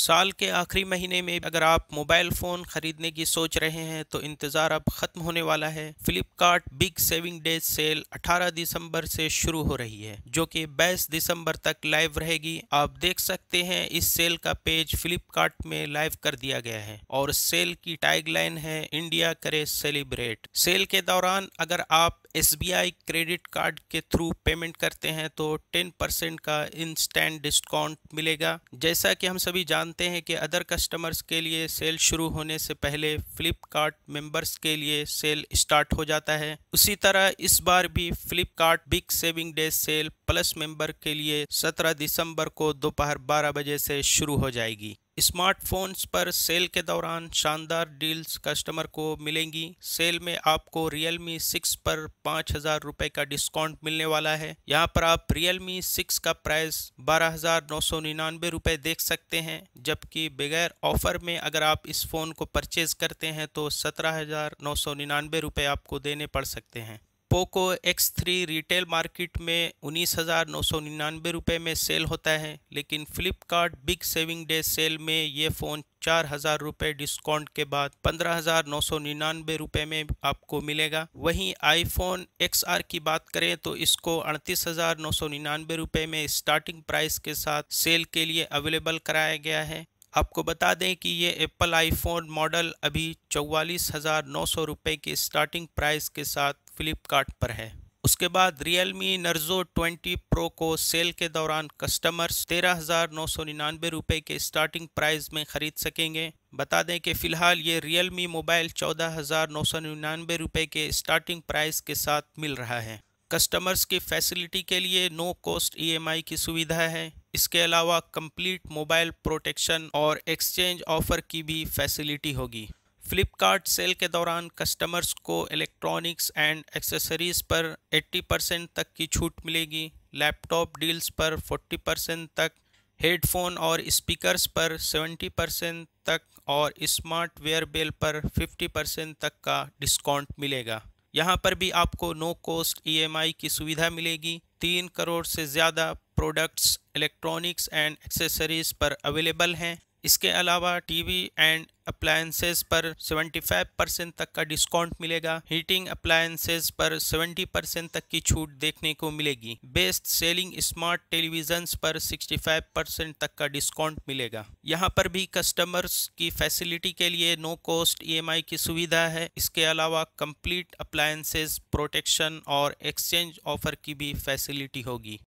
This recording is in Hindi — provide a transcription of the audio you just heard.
साल के आखिरी महीने में अगर आप मोबाइल फ़ोन ख़रीदने की सोच रहे हैं तो इंतज़ार अब ख़त्म होने वाला है Flipkart big saving day sale 18 दिसंबर से शुरू हो रही है जो कि 22 दिसंबर तक लाइव रहेगी आप देख सकते हैं इस सेल का पेज फ्लिपकार्ट में लाइव कर दिया गया है और सेल की टैगलाइन है इंडिया करे सेलिब्रेट सेल के दौरान अगर आप एस क्रेडिट कार्ड के थ्रू पेमेंट करते हैं तो टेन का इंस्टेंट डिस्काउंट मिलेगा जैसा कि हम सभी जान जानते हैं कि अदर कस्टमर्स के लिए सेल शुरू होने से पहले फ़्लिपकार्ट मेंबर्स के लिए सेल स्टार्ट हो जाता है उसी तरह इस बार भी Flipkart big saving day sale plus member के लिए 17 दिसंबर को दोपहर 12 बजे से शुरू हो जाएगी स्मार्टफोन्स पर सेल के दौरान शानदार डील्स कस्टमर को मिलेंगी सेल में आपको मी सिक्स पर पाँच हज़ार रुपये का डिस्काउंट मिलने वाला है यहाँ पर आप मी सिक्स का प्राइस बारह हज़ार नौ सौ निन्यानवे रुपये देख सकते हैं जबकि बगैर ऑफर में अगर आप इस फ़ोन को परचेज़ करते हैं तो सत्रह हज़ार नौ सौ निन्यानवे रुपये आपको देने पड़ सकते हैं Poco X three retail market में उन्नीस हज़ार नौ सौ निन्यानवे रुपये में सेल होता है लेकिन Flipkart big saving day sale में ये फ़ोन चार हज़ार रुपये डिस्काउंट के बाद पंद्रह हज़ार नौ सौ निन्यानवे रुपये में आपको मिलेगा वहीं आईफोन एक्स आर की बात करें तो इसको अड़तीस हज़ार नौ सौ निन्यानवे रुपये में स्टार्टिंग प्राइस के साथ सेल के लिए अवेलेबल कराया गया है आपको बता दें कि ये एप्पल आईफोन मॉडल अभी चौवालीस हज़ार नौ सौ रुपये की स्टार्टिंग प्राइस के साथ फ्लिपकार्ट पर है उसके बाद Realme Narzo twenty pro को सेल के दौरान कस्टमर्स तेरह हज़ार नौ सौ निन्यानवे रुपये के स्टार्टिंग प्राइस में ख़रीद सकेंगे बता दें कि फ़िलहाल ये रियल मी मोबाइल चौदह हज़ार नौ सौ निन्यानवे रुपये के स्टार्टिंग प्राइस के साथ मिल रहा है कस्टमर्स की फैसिलिटी के लिए नो कॉस्ट ईएमआई की सुविधा है इसके अलावा कंप्लीट मोबाइल प्रोटेक्शन और एक्सचेंज ऑफ़र की भी फैसिलिटी होगी फ्लिपकार्ट सेल के दौरान कस्टमर्स को इलेक्ट्रॉनिक्स एंड एक्सेसरीज पर 80 परसेंट तक की छूट मिलेगी लैपटॉप डील्स पर 40 परसेंट तक हेडफोन और स्पीकर्स पर 70 परसेंट तक और स्मार्ट वेयर बेल पर 50 परसेंट तक का डिस्काउंट मिलेगा यहाँ पर भी आपको नो कॉस्ट ईएमआई की सुविधा मिलेगी तीन करोड़ से ज़्यादा प्रोडक्ट्स इलेक्ट्रॉनिक्स एंड एक्सेसरीज पर अवेलेबल हैं इसके अलावा टीवी एंड अप्लायंसेस पर 75 परसेंट तक का डिस्काउंट मिलेगा हीटिंग अप्लायंसेस पर 70 परसेंट तक की छूट देखने को मिलेगी बेस्ट सेलिंग स्मार्ट टेलीविजन पर 65 परसेंट तक का डिस्काउंट मिलेगा यहाँ पर भी कस्टमर्स की फैसिलिटी के लिए नो कॉस्ट ईएमआई की सुविधा है इसके अलावा कंप्लीट अप्लायंसेज प्रोटेक्शन और एक्सचेंज ऑफर की भी फैसिलिटी होगी